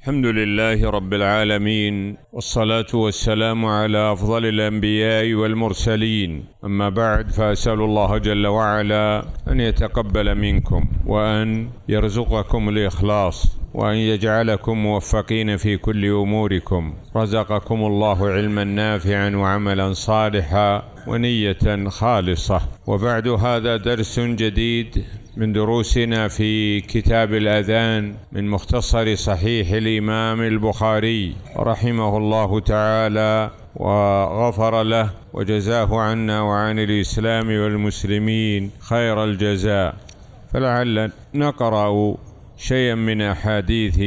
الحمد لله رب العالمين والصلاة والسلام على أفضل الأنبياء والمرسلين أما بعد فأسأل الله جل وعلا أن يتقبل منكم وأن يرزقكم الإخلاص وأن يجعلكم موفقين في كل أموركم رزقكم الله علما نافعا وعملا صالحا ونية خالصة وبعد هذا درس جديد من دروسنا في كتاب الأذان من مختصر صحيح الإمام البخاري رحمه الله تعالى وغفر له وجزاه عنا وعن الإسلام والمسلمين خير الجزاء فلعل نقرأ شيئا من أحاديث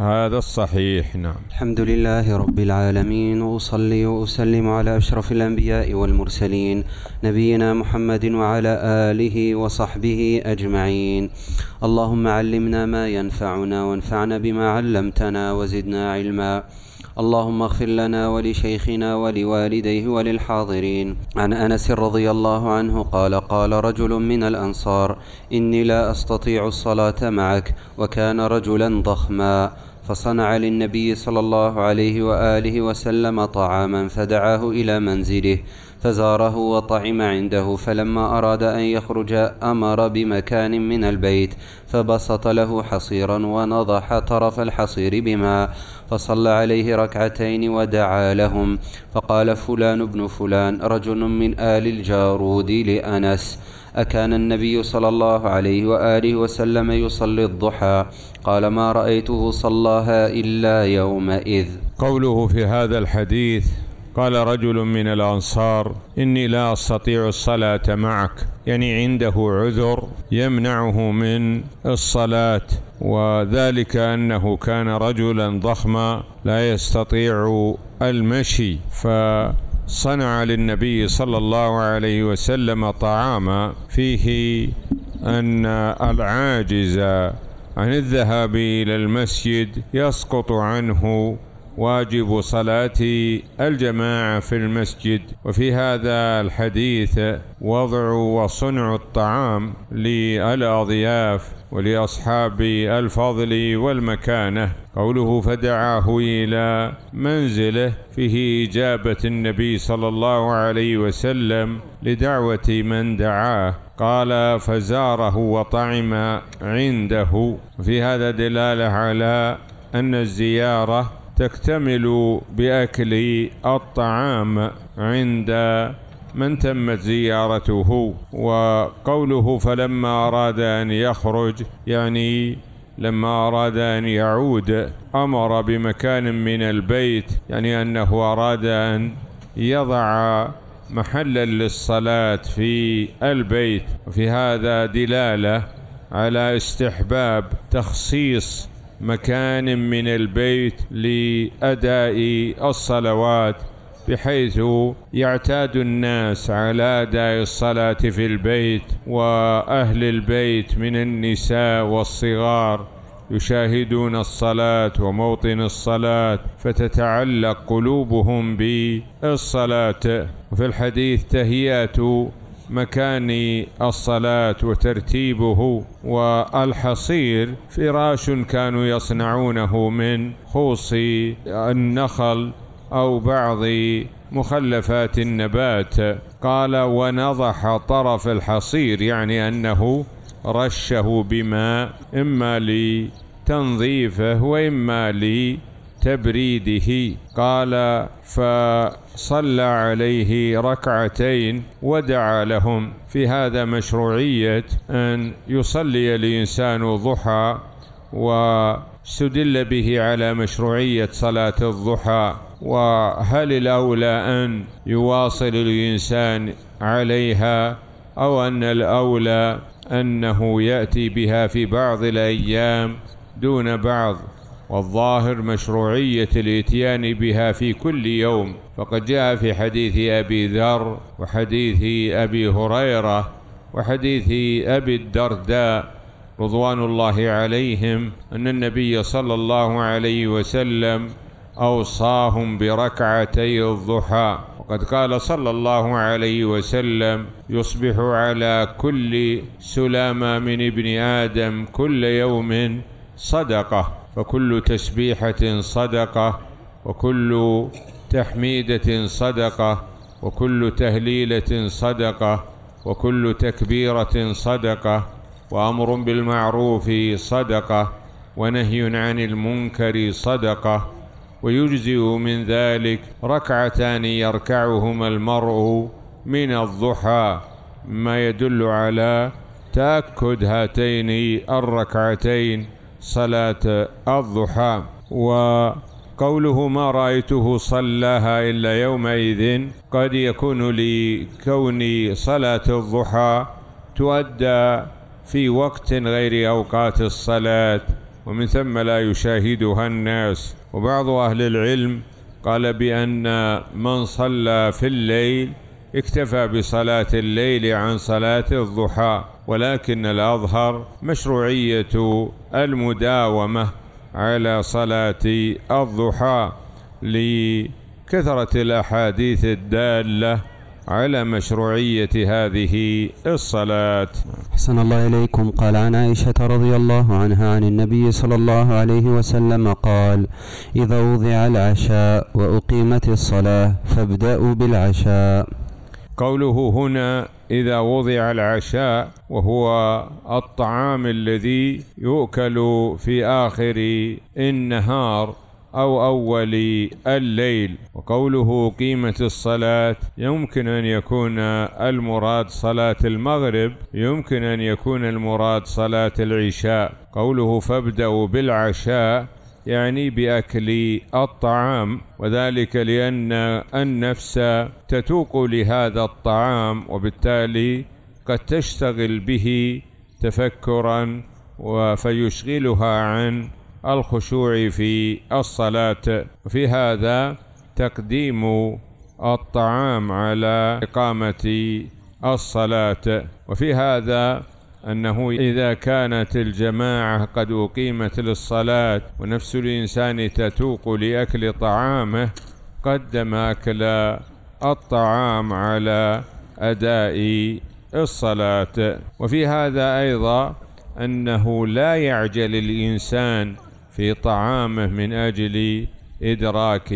هذا الصحيح نعم الحمد لله رب العالمين واصلي واسلم على اشرف الانبياء والمرسلين نبينا محمد وعلى اله وصحبه اجمعين اللهم علمنا ما ينفعنا وانفعنا بما علمتنا وزدنا علما اللهم اغفر لنا ولشيخنا ولوالديه وللحاضرين عن انس رضي الله عنه قال قال رجل من الانصار اني لا استطيع الصلاه معك وكان رجلا ضخما فصنع للنبي صلى الله عليه واله وسلم طعاما فدعاه الى منزله فزاره وطعم عنده فلما اراد ان يخرج امر بمكان من البيت فبسط له حصيرا ونضح طرف الحصير بماء فصلى عليه ركعتين ودعا لهم فقال فلان بن فلان رجل من ال الجارود لانس أكان النبي صلى الله عليه وآله وسلم يصلي الضحى قال ما رأيته صلاها إلا يومئذ قوله في هذا الحديث قال رجل من الأنصار إني لا أستطيع الصلاة معك يعني عنده عذر يمنعه من الصلاة وذلك أنه كان رجلا ضخما لا يستطيع المشي ف صنع للنبي صلى الله عليه وسلم طعاما فيه أن العاجز عن الذهاب إلى المسجد يسقط عنه واجب صلاة الجماعة في المسجد وفي هذا الحديث وضع وصنع الطعام للأضياف ولأصحاب الفضل والمكانة قوله فدعاه إلى منزله فيه إجابة النبي صلى الله عليه وسلم لدعوة من دعاه قال فزاره وطعم عنده في هذا دلالة على أن الزيارة تكتمل بأكل الطعام عند من تمت زيارته وقوله فلما أراد أن يخرج يعني لما أراد أن يعود أمر بمكان من البيت يعني أنه أراد أن يضع محلا للصلاة في البيت وفي هذا دلالة على استحباب تخصيص مكان من البيت لأداء الصلوات بحيث يعتاد الناس على اداء الصلاه في البيت واهل البيت من النساء والصغار يشاهدون الصلاه وموطن الصلاه فتتعلق قلوبهم بالصلاه وفي الحديث تهيئه مكان الصلاة وترتيبه والحصير فراش كانوا يصنعونه من خوص النخل أو بعض مخلفات النبات قال ونضح طرف الحصير يعني أنه رشه بماء إما لتنظيفه وإما لتبريده قال فصلى عليه ركعتين ودعا لهم في هذا مشروعية أن يصلي الإنسان ضحى واستدل به على مشروعية صلاة الضحى وهل الأولى أن يواصل الإنسان عليها أو أن الأولى أنه يأتي بها في بعض الأيام دون بعض والظاهر مشروعية الإتيان بها في كل يوم فقد جاء في حديث أبي ذر وحديث أبي هريرة وحديث أبي الدرداء رضوان الله عليهم أن النبي صلى الله عليه وسلم أوصاهم بركعتي الضحى وقد قال صلى الله عليه وسلم يصبح على كل سلامة من ابن آدم كل يوم صدقة فكل تسبيحة صدقة وكل تحميدة صدقة وكل تهليلة صدقة وكل تكبيرة صدقة وأمر بالمعروف صدقة ونهي عن المنكر صدقه ويجزئ من ذلك ركعتان يركعهما المرء من الضحى ما يدل على تأكد هاتين الركعتين صلاة الضحى وقوله ما رأيته صلاها إلا يومئذ قد يكون لكون صلاة الضحى تؤدى في وقت غير أوقات الصلاة ومن ثم لا يشاهدها الناس وبعض أهل العلم قال بأن من صلى في الليل اكتفى بصلاة الليل عن صلاة الضحى ولكن الأظهر مشروعية المداومة على صلاة الضحى لكثرة الأحاديث الدالة على مشروعية هذه الصلاة أحسن الله إليكم قال عن عائشة رضي الله عنها عن النبي صلى الله عليه وسلم قال إذا وضع العشاء وأقيمت الصلاة فابدأوا بالعشاء قوله هنا إذا وضع العشاء وهو الطعام الذي يؤكل في آخر النهار أو أول الليل وقوله قيمة الصلاة يمكن أن يكون المراد صلاة المغرب يمكن أن يكون المراد صلاة العشاء قوله فابدأوا بالعشاء يعني بأكل الطعام وذلك لأن النفس تتوق لهذا الطعام وبالتالي قد تشتغل به تفكرا وفيشغلها عن الخشوع في الصلاة في هذا تقديم الطعام على إقامة الصلاة وفي هذا أنه إذا كانت الجماعة قد أقيمت للصلاة ونفس الإنسان تتوق لأكل طعامه قدم أكل الطعام على أداء الصلاة وفي هذا أيضا أنه لا يعجل الإنسان في طعامه من أجل إدراك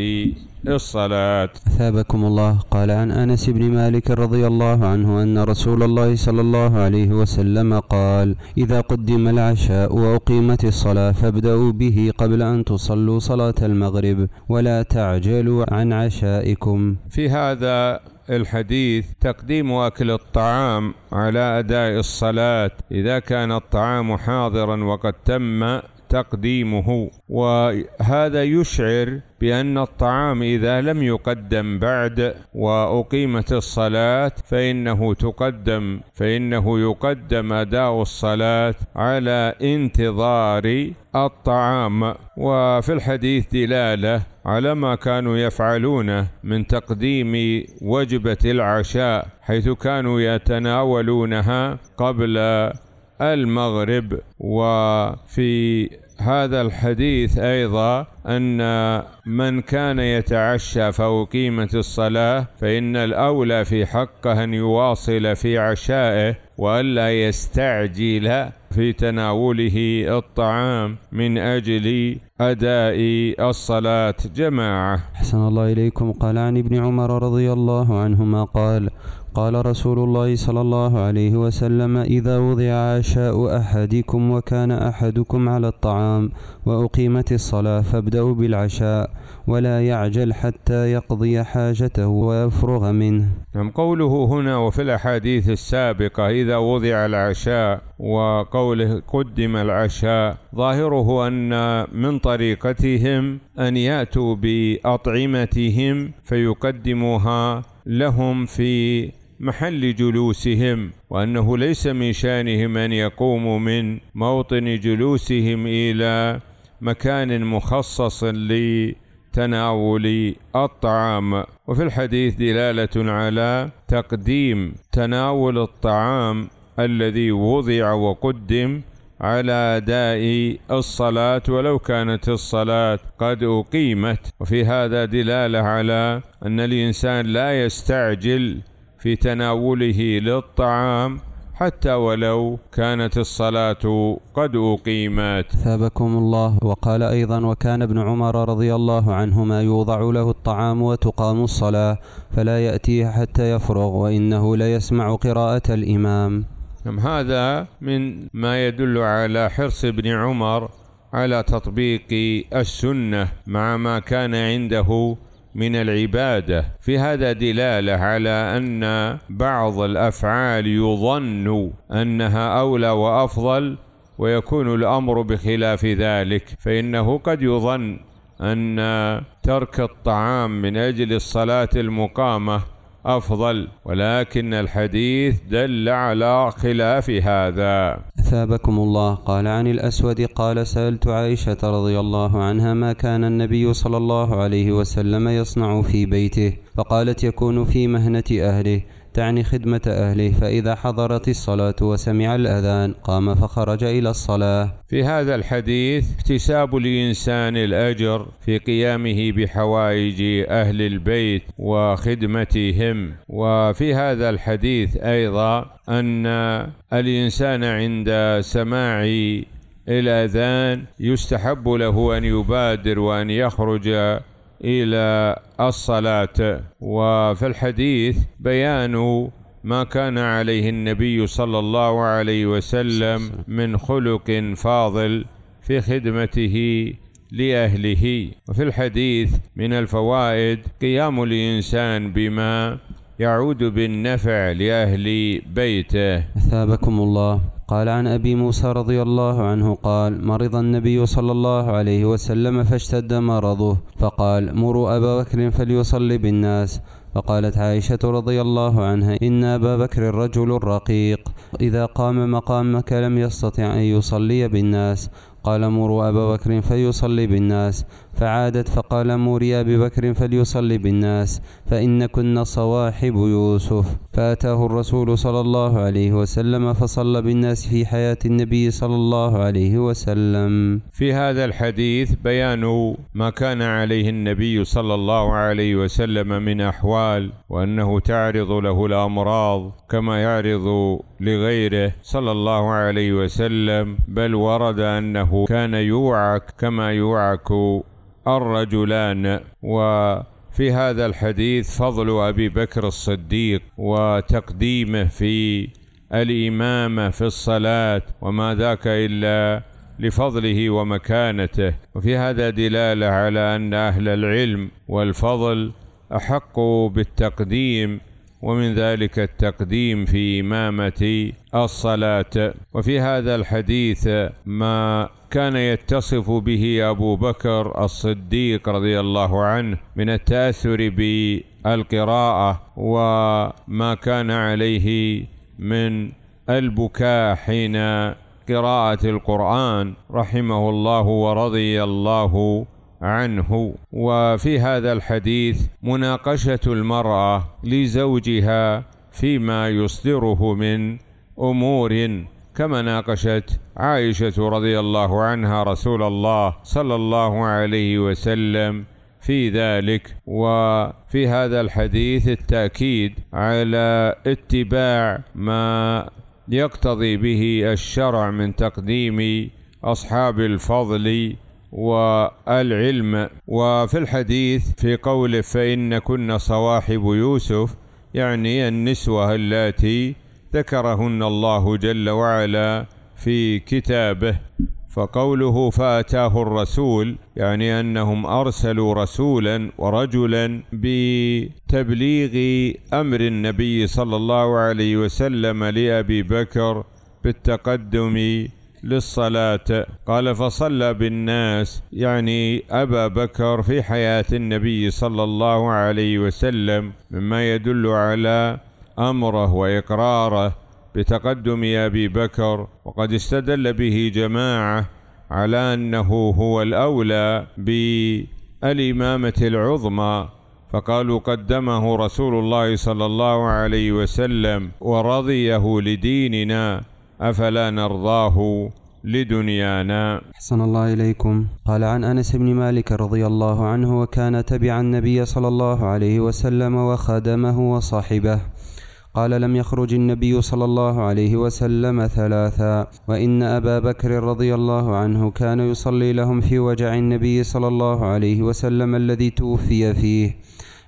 الصلاة أثابكم الله قال عن أنس بن مالك رضي الله عنه أن رسول الله صلى الله عليه وسلم قال إذا قدم العشاء وأقيمت الصلاة فابدأوا به قبل أن تصلوا صلاة المغرب ولا تعجلوا عن عشائكم في هذا الحديث تقديم أكل الطعام على أداء الصلاة إذا كان الطعام حاضرا وقد تم تقديمه وهذا يشعر بأن الطعام إذا لم يقدم بعد وأقيمت الصلاة فإنه تقدم فإنه يقدم أداء الصلاة على انتظار الطعام وفي الحديث دلالة على ما كانوا يفعلونه من تقديم وجبة العشاء حيث كانوا يتناولونها قبل المغرب وفي هذا الحديث أيضا أن من كان يتعشى فاقيمت الصلاة فإن الأولى في حقه أن يواصل في عشائه وألا يستعجل في تناوله الطعام من أجل أداء الصلاة جماعة أحسن الله إليكم قال عن ابن عمر رضي الله عنهما قال قال رسول الله صلى الله عليه وسلم إذا وضع عشاء أحدكم وكان أحدكم على الطعام وأقيمت الصلاة فابدأوا بالعشاء ولا يعجل حتى يقضي حاجته ويفرغ منه نعم قوله هنا وفي الأحاديث السابقة إذا وضع العشاء وقوله قدم العشاء ظاهره أن من طريقتهم أن يأتوا بأطعمتهم فيقدموها لهم في محل جلوسهم وأنه ليس من شانهم أن يقوموا من موطن جلوسهم إلى مكان مخصص لتناول الطعام وفي الحديث دلالة على تقديم تناول الطعام الذي وضع وقدم على أداء الصلاة ولو كانت الصلاة قد أقيمت وفي هذا دلالة على أن الإنسان لا يستعجل في تناوله للطعام حتى ولو كانت الصلاة قد أقيمت ثابكم الله وقال أيضا وكان ابن عمر رضي الله عنهما يوضع له الطعام وتقام الصلاة فلا يأتيه حتى يفرغ وإنه ليسمع قراءة الإمام نعم، هذا من ما يدل على حرص ابن عمر على تطبيق السنة مع ما كان عنده من العبادة في هذا دلالة على أن بعض الأفعال يظن أنها أولى وأفضل ويكون الأمر بخلاف ذلك فإنه قد يظن أن ترك الطعام من أجل الصلاة المقامة أفضل ولكن الحديث دل على خلاف هذا أثابكم الله قال عن الأسود قال سألت عائشة رضي الله عنها ما كان النبي صلى الله عليه وسلم يصنع في بيته فقالت يكون في مهنة أهله تعني خدمة أهله فإذا حضرت الصلاة وسمع الأذان قام فخرج إلى الصلاة في هذا الحديث اكتساب الإنسان الأجر في قيامه بحوائج أهل البيت وخدمتهم وفي هذا الحديث أيضا أن الإنسان عند سماع الأذان يستحب له أن يبادر وأن يخرج إلى الصلاة وفي الحديث بيان ما كان عليه النبي صلى الله عليه وسلم من خلق فاضل في خدمته لأهله وفي الحديث من الفوائد قيام الإنسان بما يعود بالنفع لأهل بيته أثابكم الله قال عن أبي موسى رضي الله عنه قال مرض النبي صلى الله عليه وسلم فاشتد مرضه فقال مروا أبا بكر فليصلي بالناس فقالت عائشة رضي الله عنها إن أبا بكر الرجل الرقيق إذا قام مقامك لم يستطع أن يصلي بالناس قال مروا أبا بكر فيصلي بالناس فعادت فقال موري أبي بكر فليصلي بالناس فإن كنا صواحب يوسف فأتاه الرسول صلى الله عليه وسلم فصلى بالناس في حياة النبي صلى الله عليه وسلم في هذا الحديث بيان ما كان عليه النبي صلى الله عليه وسلم من أحوال وأنه تعرض له الأمراض كما يعرض لغيره صلى الله عليه وسلم بل ورد أنه كان يوعك كما يوعك الرجلان وفي هذا الحديث فضل أبي بكر الصديق وتقديمه في الإمامة في الصلاة وما ذاك إلا لفضله ومكانته وفي هذا دلالة على أن أهل العلم والفضل احق بالتقديم ومن ذلك التقديم في إمامة الصلاة وفي هذا الحديث ما كان يتصف به أبو بكر الصديق رضي الله عنه من التأثر بالقراءة وما كان عليه من البكاء حين قراءة القرآن رحمه الله ورضي الله عنه وفي هذا الحديث مناقشة المرأة لزوجها فيما يصدره من أمور كما ناقشت عائشة رضي الله عنها رسول الله صلى الله عليه وسلم في ذلك وفي هذا الحديث التأكيد على اتباع ما يقتضي به الشرع من تقديم أصحاب الفضل والعلم وفي الحديث في قوله فإن كنا صواحب يوسف يعني النسوة اللاتي ذكرهن الله جل وعلا في كتابه فقوله فاتاه الرسول يعني انهم ارسلوا رسولا ورجلا بتبليغ امر النبي صلى الله عليه وسلم لابي بكر بالتقدم للصلاة قال فصلى بالناس يعني أبا بكر في حياة النبي صلى الله عليه وسلم مما يدل على امره واقراره بتقدم ابي بكر وقد استدل به جماعه على انه هو الاولى بالامامه العظمى فقالوا قدمه رسول الله صلى الله عليه وسلم ورضيه لديننا افلا نرضاه لدنيانا احسن الله اليكم قال عن انس بن مالك رضي الله عنه وكان تبع النبي صلى الله عليه وسلم وخدمه وصاحبه قال لم يخرج النبي صلى الله عليه وسلم ثلاثا وإن أبا بكر رضي الله عنه كان يصلي لهم في وجع النبي صلى الله عليه وسلم الذي توفي فيه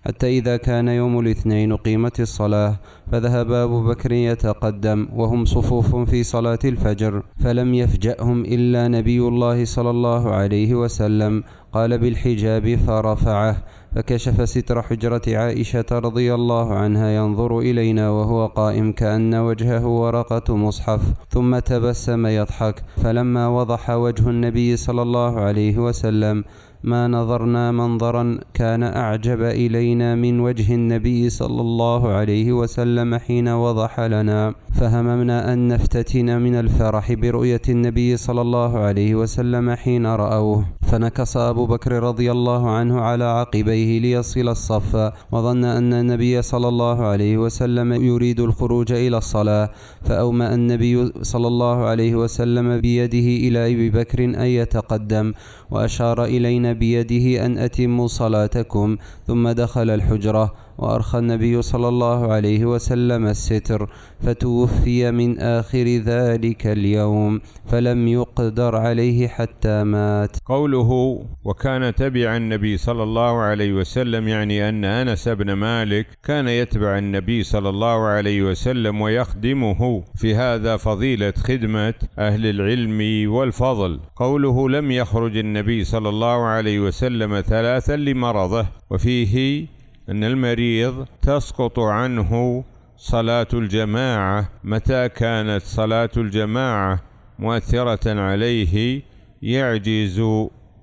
حتى إذا كان يوم الاثنين أقيمت الصلاة فذهب أبو بكر يتقدم وهم صفوف في صلاة الفجر فلم يفجأهم إلا نبي الله صلى الله عليه وسلم قال بالحجاب فرفعه فكشف ستر حجرة عائشة رضي الله عنها ينظر إلينا وهو قائم كأن وجهه ورقة مصحف ثم تبسم يضحك فلما وضح وجه النبي صلى الله عليه وسلم ما نظرنا منظرا كان أعجب إلينا من وجه النبي صلى الله عليه وسلم حين وضح لنا فهممنا أن نفتتن من الفرح برؤية النبي صلى الله عليه وسلم حين رأوه فنكص أبو بكر رضي الله عنه على عقبيه ليصل الصف وظن أن النبي صلى الله عليه وسلم يريد الخروج إلى الصلاة فأومأ النبي صلى الله عليه وسلم بيده إلى أبي بكر أن يتقدم وأشار إلينا بيده أن أتموا صلاتكم ثم دخل الحجرة وأرخى النبي صلى الله عليه وسلم الستر فتوفي من آخر ذلك اليوم فلم يقدر عليه حتى مات قوله وكان تبع النبي صلى الله عليه وسلم يعني أن أنس بن مالك كان يتبع النبي صلى الله عليه وسلم ويخدمه في هذا فضيلة خدمة أهل العلم والفضل قوله لم يخرج النبي صلى الله عليه وسلم ثلاثا لمرضه وفيه أن المريض تسقط عنه صلاة الجماعة متى كانت صلاة الجماعة مؤثرة عليه يعجز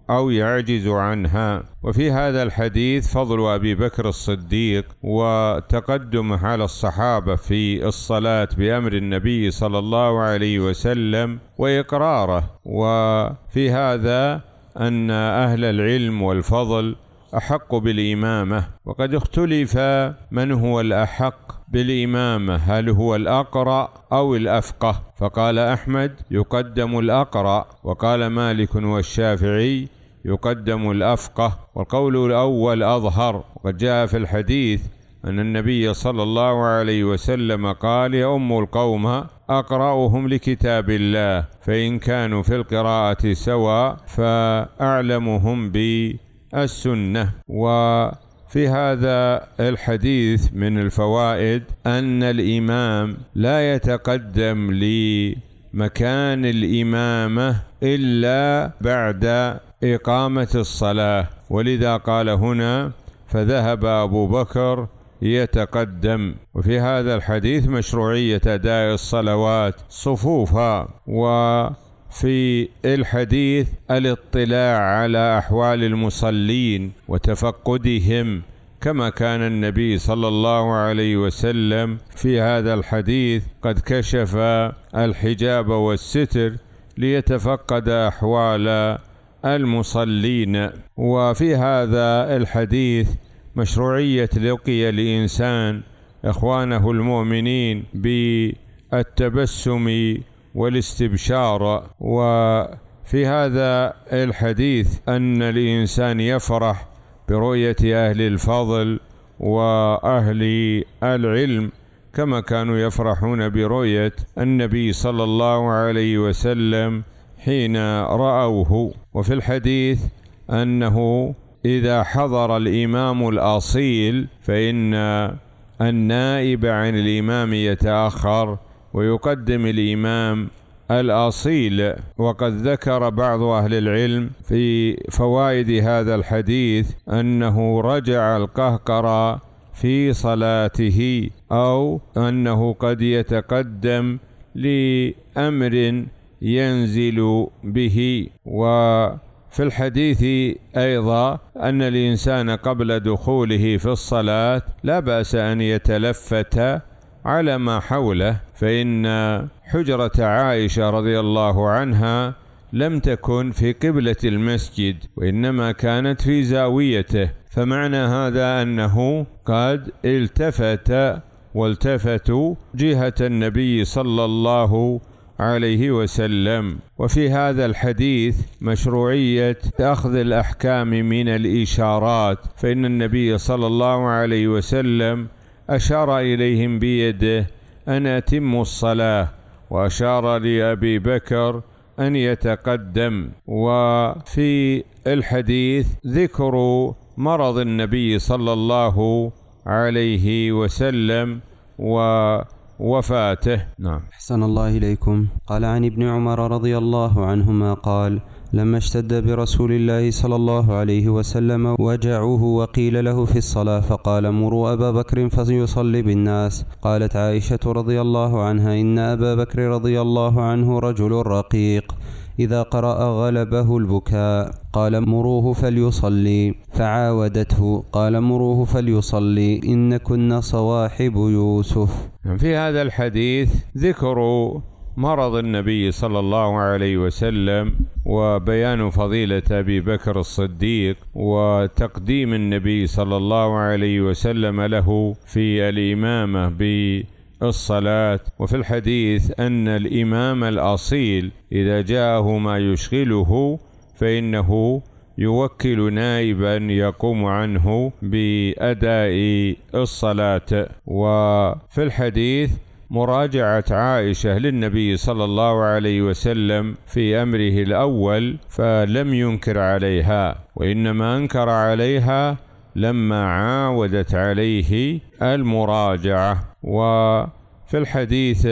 أو يعجز عنها وفي هذا الحديث فضل أبي بكر الصديق وتقدمه على الصحابة في الصلاة بأمر النبي صلى الله عليه وسلم وإقراره وفي هذا أن أهل العلم والفضل أحق بالإمامة وقد اختلف من هو الأحق بالإمامة هل هو الأقرأ أو الأفقه فقال أحمد يقدم الأقرأ وقال مالك والشافعي يقدم الأفقه والقول الأول أظهر وقد جاء في الحديث أن النبي صلى الله عليه وسلم قال يا أم القوم أقرأهم لكتاب الله فإن كانوا في القراءة سواء فأعلمهم بالقراءة السنة وفي هذا الحديث من الفوائد أن الإمام لا يتقدم لمكان الإمامة إلا بعد إقامة الصلاة ولذا قال هنا فذهب أبو بكر يتقدم وفي هذا الحديث مشروعية أداء الصلوات صفوفا و في الحديث الاطلاع على احوال المصلين وتفقدهم كما كان النبي صلى الله عليه وسلم في هذا الحديث قد كشف الحجاب والستر ليتفقد احوال المصلين وفي هذا الحديث مشروعيه لقي الانسان اخوانه المؤمنين بالتبسم والاستبشار وفي هذا الحديث أن الإنسان يفرح برؤية أهل الفضل وأهل العلم كما كانوا يفرحون برؤية النبي صلى الله عليه وسلم حين رأوه وفي الحديث أنه إذا حضر الإمام الأصيل فإن النائب عن الإمام يتأخر ويقدم الإمام الأصيل وقد ذكر بعض أهل العلم في فوائد هذا الحديث أنه رجع القهقرى في صلاته أو أنه قد يتقدم لأمر ينزل به وفي الحديث أيضا أن الإنسان قبل دخوله في الصلاة لا بأس أن يتلفت على ما حوله فإن حجرة عائشة رضي الله عنها لم تكن في قبلة المسجد وإنما كانت في زاويته فمعنى هذا أنه قد التفت والتفتوا جهة النبي صلى الله عليه وسلم وفي هذا الحديث مشروعية أخذ الأحكام من الإشارات فإن النبي صلى الله عليه وسلم أشار إليهم بيده أن أتم الصلاة وأشار لأبي بكر أن يتقدم وفي الحديث ذكر مرض النبي صلى الله عليه وسلم ووفاته نعم أحسن الله إليكم قال عن ابن عمر رضي الله عنهما قال لما اشتد برسول الله صلى الله عليه وسلم وجعوه وقيل له في الصلاة فقال مروا أبا بكر فليصلي بالناس قالت عائشة رضي الله عنها إن أبا بكر رضي الله عنه رجل رقيق إذا قرأ غلبه البكاء قال مروه فليصلي فعاودته قال مروه فليصلي إن كنا صواحب يوسف نعم، في هذا الحديث ذكر مرض النبي صلى الله عليه وسلم وبيان فضيلة أبي بكر الصديق وتقديم النبي صلى الله عليه وسلم له في الإمامة بالصلاة وفي الحديث أن الإمام الأصيل إذا جاءه ما يشغله فإنه يوكل نائبا يقوم عنه بأداء الصلاة وفي الحديث مراجعة عائشة للنبي صلى الله عليه وسلم في أمره الأول فلم ينكر عليها وإنما أنكر عليها لما عاودت عليه المراجعة وفي الحديث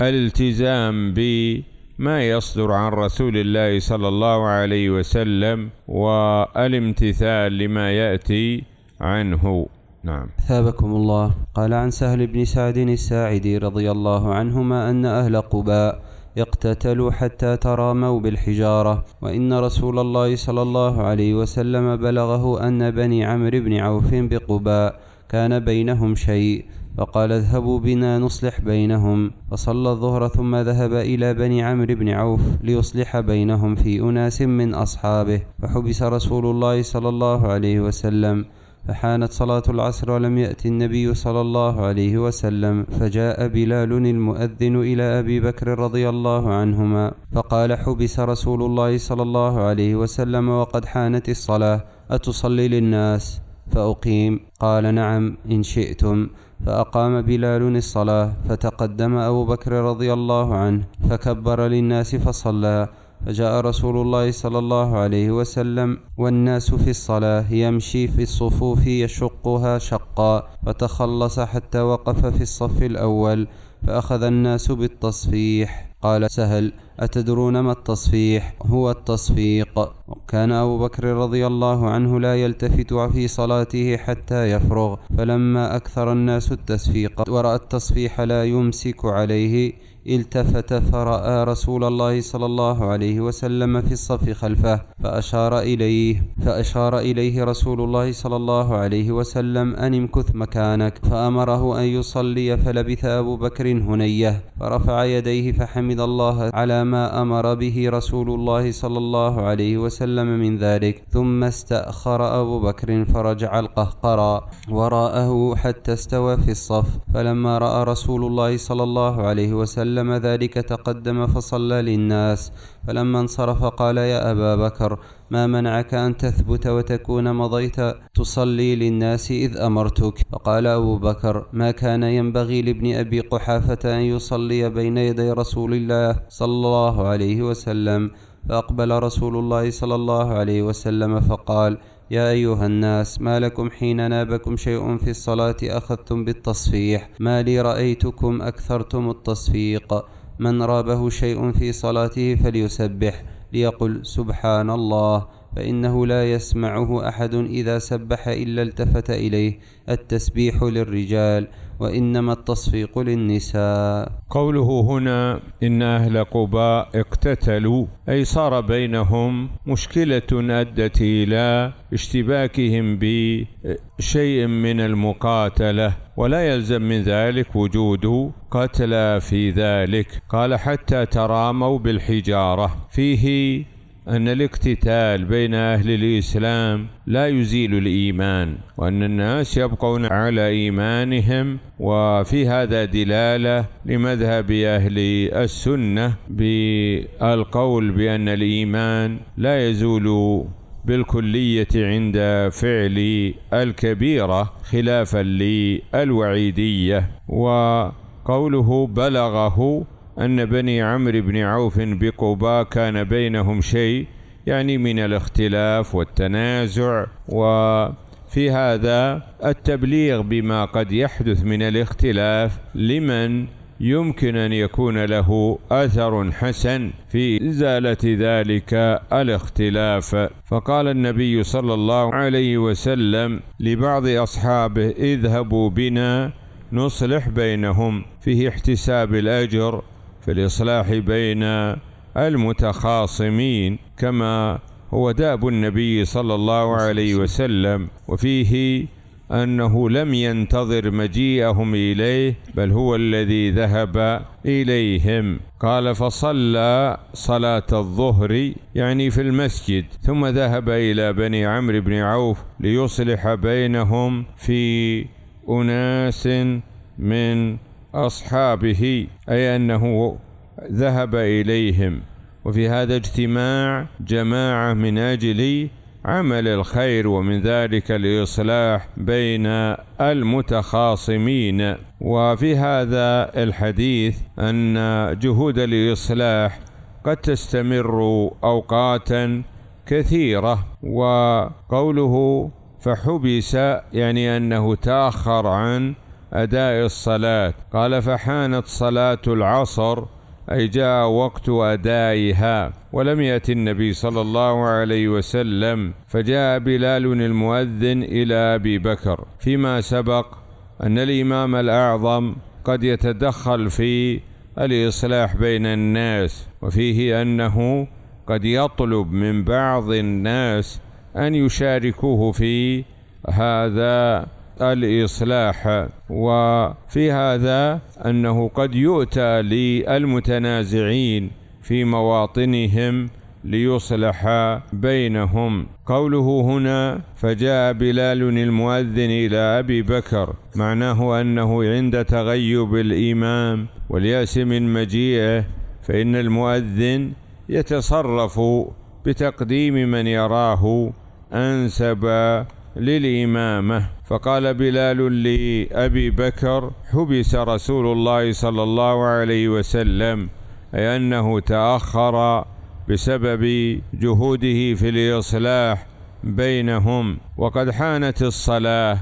الالتزام بما يصدر عن رسول الله صلى الله عليه وسلم والامتثال لما يأتي عنه نعم ثابكم الله قال عن سهل بن سعد الساعدي رضي الله عنهما أن أهل قباء اقتتلوا حتى تراموا بالحجارة وإن رسول الله صلى الله عليه وسلم بلغه أن بني عمرو بن عوف بقباء كان بينهم شيء فقال اذهبوا بنا نصلح بينهم فصلى الظهر ثم ذهب إلى بني عمرو بن عوف ليصلح بينهم في أناس من أصحابه فحبس رسول الله صلى الله عليه وسلم فحانت صلاة العصر ولم يأتي النبي صلى الله عليه وسلم فجاء بلال المؤذن إلى أبي بكر رضي الله عنهما فقال حبس رسول الله صلى الله عليه وسلم وقد حانت الصلاة أتصلي للناس فأقيم قال نعم إن شئتم فأقام بلال الصلاة فتقدم أبو بكر رضي الله عنه فكبر للناس فصلى فجاء رسول الله صلى الله عليه وسلم والناس في الصلاة يمشي في الصفوف يشقها شقا فتخلص حتى وقف في الصف الأول فأخذ الناس بالتصفيح قال سهل أتدرون ما التصفيح هو التصفيق كان أبو بكر رضي الله عنه لا يلتفت في صلاته حتى يفرغ فلما أكثر الناس التصفيق ورأى التصفيح لا يمسك عليه التفت فرأى رسول الله صلى الله عليه وسلم في الصف خلفه فأشار إليه فأشار إليه رسول الله صلى الله عليه وسلم أن امكث مكانك فأمره أن يصلي فلبث أبو بكر هنيه فرفع يديه فحمد الله على ما أمر به رسول الله صلى الله عليه وسلم من ذلك ثم استأخر أبو بكر فرجع القهقرى وراءه حتى استوى في الصف فلما رأى رسول الله صلى الله عليه وسلم وسلم ذلك تقدم فصلى للناس فلما انصرف قال يا أبا بكر ما منعك أن تثبت وتكون مضيت تصلي للناس إذ أمرتك فقال أبو بكر ما كان ينبغي لابن أبي قحافة أن يصلي بين يدي رسول الله صلى الله عليه وسلم فأقبل رسول الله صلى الله عليه وسلم فقال يا أيها الناس ما لكم حين نابكم شيء في الصلاة أخذتم بالتصفيح ما لي رأيتكم أكثرتم التصفيق من رابه شيء في صلاته فليسبح ليقل سبحان الله فإنه لا يسمعه أحد إذا سبح إلا التفت إليه التسبيح للرجال وإنما التصفيق للنساء قوله هنا إن أهل قباء اقتتلوا أي صار بينهم مشكلة أدت إلى اشتباكهم بشيء من المقاتلة ولا يلزم من ذلك وجود قتلى في ذلك قال حتى تراموا بالحجارة فيه أن الاقتتال بين أهل الإسلام لا يزيل الإيمان وأن الناس يبقون على إيمانهم وفي هذا دلالة لمذهب أهل السنة بالقول بأن الإيمان لا يزول بالكلية عند فعل الكبيرة خلافا للوعيدية وقوله بلغه أن بني عمرو بن عوف بقباء كان بينهم شيء يعني من الاختلاف والتنازع وفي هذا التبليغ بما قد يحدث من الاختلاف لمن يمكن أن يكون له أثر حسن في إزالة ذلك الاختلاف فقال النبي صلى الله عليه وسلم لبعض أصحابه اذهبوا بنا نصلح بينهم فيه احتساب الأجر في الإصلاح بين المتخاصمين كما هو داب النبي صلى الله عليه وسلم وفيه أنه لم ينتظر مجيئهم إليه بل هو الذي ذهب إليهم قال فصلى صلاة الظهر يعني في المسجد ثم ذهب إلى بني عمرو بن عوف ليصلح بينهم في أناس من أصحابه أي أنه ذهب إليهم وفي هذا اجتماع جماعة من أجل عمل الخير ومن ذلك الإصلاح بين المتخاصمين وفي هذا الحديث أن جهود الإصلاح قد تستمر أوقاتا كثيرة وقوله فحبس يعني أنه تأخر عن أداء الصلاة قال فحانت صلاة العصر أي جاء وقت أدائها ولم يأت النبي صلى الله عليه وسلم فجاء بلال المؤذن إلى أبي بكر فيما سبق أن الإمام الأعظم قد يتدخل في الإصلاح بين الناس وفيه أنه قد يطلب من بعض الناس أن يشاركوه في هذا الإصلاح وفي هذا أنه قد يؤتى للمتنازعين في مواطنهم ليصلح بينهم قوله هنا فجاء بلال المؤذن إلى أبي بكر معناه أنه عند تغيب الإمام واليأس من مجيئه فإن المؤذن يتصرف بتقديم من يراه أنسب للإمامة فقال بلال لأبي بكر حبس رسول الله صلى الله عليه وسلم أي أنه تأخر بسبب جهوده في الإصلاح بينهم وقد حانت الصلاة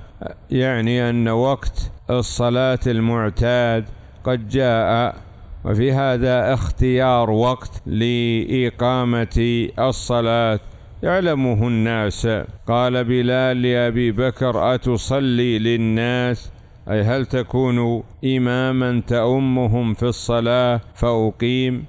يعني أن وقت الصلاة المعتاد قد جاء وفي هذا اختيار وقت لإقامة الصلاة يعلمه الناس قال بلال لأبي بكر أتصلي للناس أي هل تكون إماما تأمهم في الصلاة فأقيم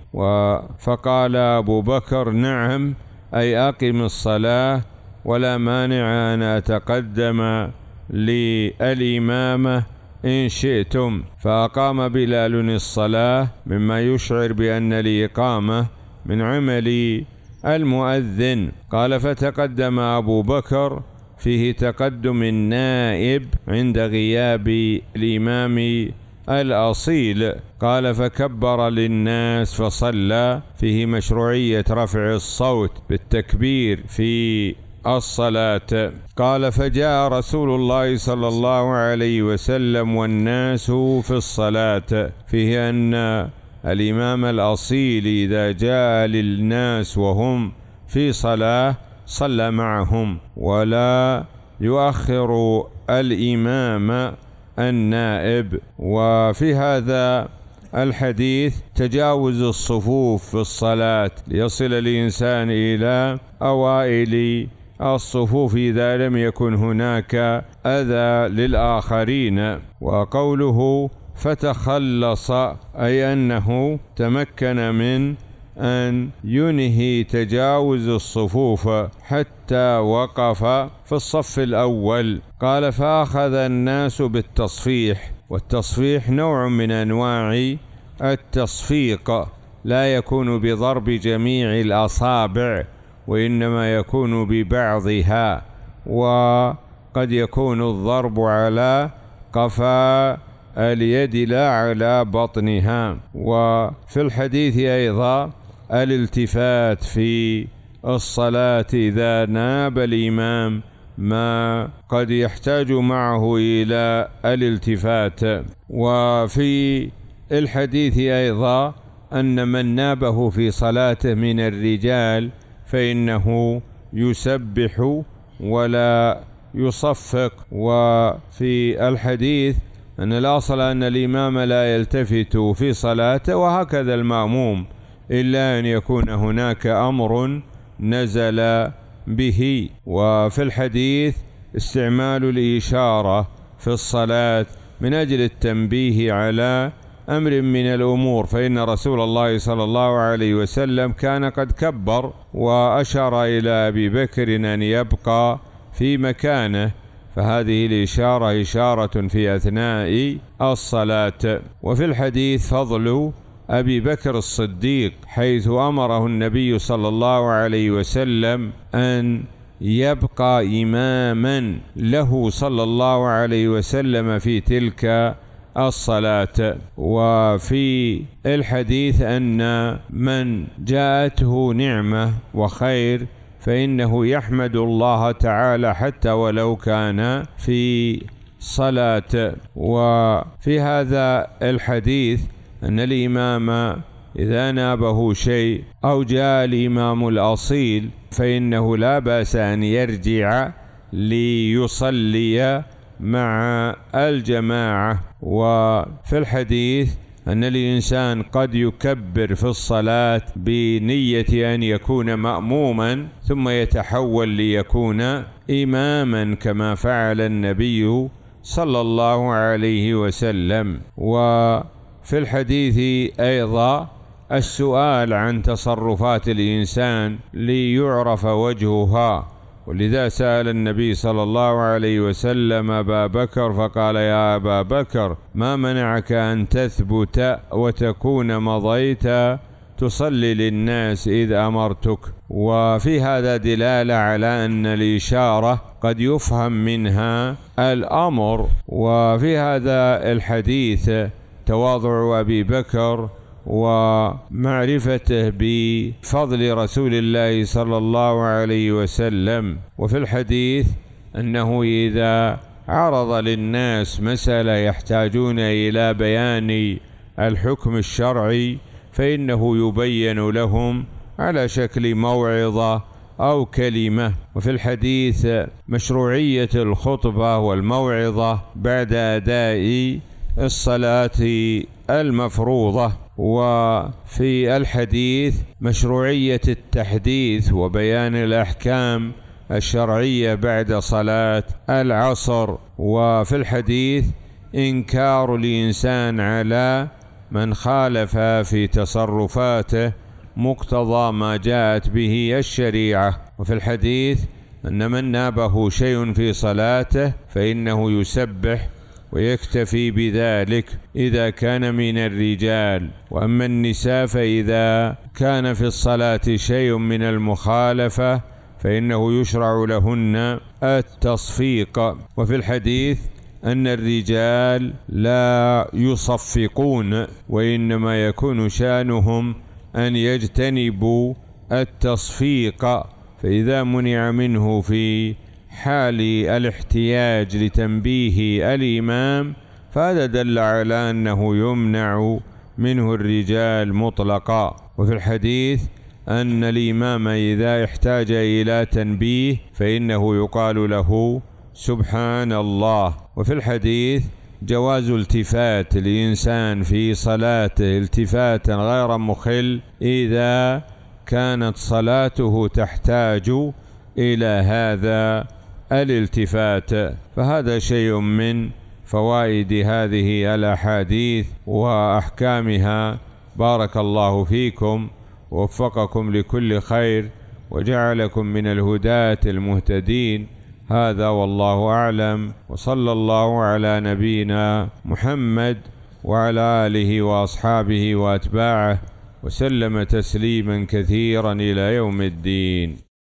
فقال أبو بكر نعم أي أقم الصلاة ولا مانع أن أتقدم للإمامة إن شئتم فأقام بلال الصلاة مما يشعر بأن الإقامة من عمل المؤذن قال فتقدم أبو بكر فيه تقدم النائب عند غياب الإمام الأصيل قال فكبر للناس فصلى فيه مشروعية رفع الصوت بالتكبير في الصلاة قال فجاء رسول الله صلى الله عليه وسلم والناس في الصلاة فيه أن الإمام الأصيل إذا جاء للناس وهم في صلاة صلى معهم ولا يؤخر الإمام النائب وفي هذا الحديث تجاوز الصفوف في الصلاة ليصل الإنسان إلى أوائل الصفوف إذا لم يكن هناك أذى للآخرين وقوله فتخلص أي أنه تمكن من أن ينهي تجاوز الصفوف حتى وقف في الصف الأول قال فأخذ الناس بالتصفيح والتصفيح نوع من أنواع التصفيق لا يكون بضرب جميع الأصابع وإنما يكون ببعضها وقد يكون الضرب على قفا اليد لا على بطنها وفي الحديث أيضا الالتفات في الصلاة إذا ناب الإمام ما قد يحتاج معه إلى الالتفات وفي الحديث أيضا أن من نابه في صلاته من الرجال فإنه يسبح ولا يصفق وفي الحديث أن الأصل أن الإمام لا يلتفت في صلاته وهكذا المأموم إلا أن يكون هناك أمر نزل به وفي الحديث استعمال الإشارة في الصلاة من أجل التنبيه على أمر من الأمور فإن رسول الله صلى الله عليه وسلم كان قد كبر وأشار إلى أبي بكر أن يبقى في مكانه فهذه الإشارة إشارة في أثناء الصلاة وفي الحديث فضل أبي بكر الصديق حيث أمره النبي صلى الله عليه وسلم أن يبقى إماما له صلى الله عليه وسلم في تلك الصلاة وفي الحديث أن من جاءته نعمة وخير فإنه يحمد الله تعالى حتى ولو كان في صلاة وفي هذا الحديث أن الإمام إذا نابه شيء أو جاء الإمام الأصيل فإنه لا بأس أن يرجع ليصلي مع الجماعة وفي الحديث أن الإنسان قد يكبر في الصلاة بنية أن يكون مأموما ثم يتحول ليكون إماما كما فعل النبي صلى الله عليه وسلم وفي الحديث أيضا السؤال عن تصرفات الإنسان ليعرف وجهها ولذا سأل النبي صلى الله عليه وسلم أبا بكر فقال يا أبا بكر ما منعك أن تثبت وتكون مضيت تصلي للناس إذ أمرتك وفي هذا دلالة على أن الإشارة قد يفهم منها الأمر وفي هذا الحديث تواضع أبي بكر ومعرفته بفضل رسول الله صلى الله عليه وسلم وفي الحديث أنه إذا عرض للناس مسألة يحتاجون إلى بيان الحكم الشرعي فإنه يبين لهم على شكل موعظة أو كلمة وفي الحديث مشروعية الخطبة والموعظة بعد أداء الصلاة المفروضة وفي الحديث مشروعية التحديث وبيان الأحكام الشرعية بعد صلاة العصر وفي الحديث إنكار الإنسان على من خالف في تصرفاته مقتضى ما جاءت به الشريعة وفي الحديث أن من نابه شيء في صلاته فإنه يسبح ويكتفي بذلك إذا كان من الرجال وأما النساء فإذا كان في الصلاة شيء من المخالفة فإنه يشرع لهن التصفيق وفي الحديث أن الرجال لا يصفقون وإنما يكون شأنهم أن يجتنبوا التصفيق فإذا منع منه في حال الاحتياج لتنبيه الإمام فهذا دل على أنه يمنع منه الرجال مطلقا وفي الحديث أن الإمام إذا احتاج إلى تنبيه فإنه يقال له سبحان الله وفي الحديث جواز التفات الإنسان في صلاته التفاتا غير مخل إذا كانت صلاته تحتاج إلى هذا الالتفات فهذا شيء من فوائد هذه الاحاديث واحكامها بارك الله فيكم ووفقكم لكل خير وجعلكم من الهداة المهتدين هذا والله اعلم وصلى الله على نبينا محمد وعلى اله واصحابه واتباعه وسلم تسليما كثيرا الى يوم الدين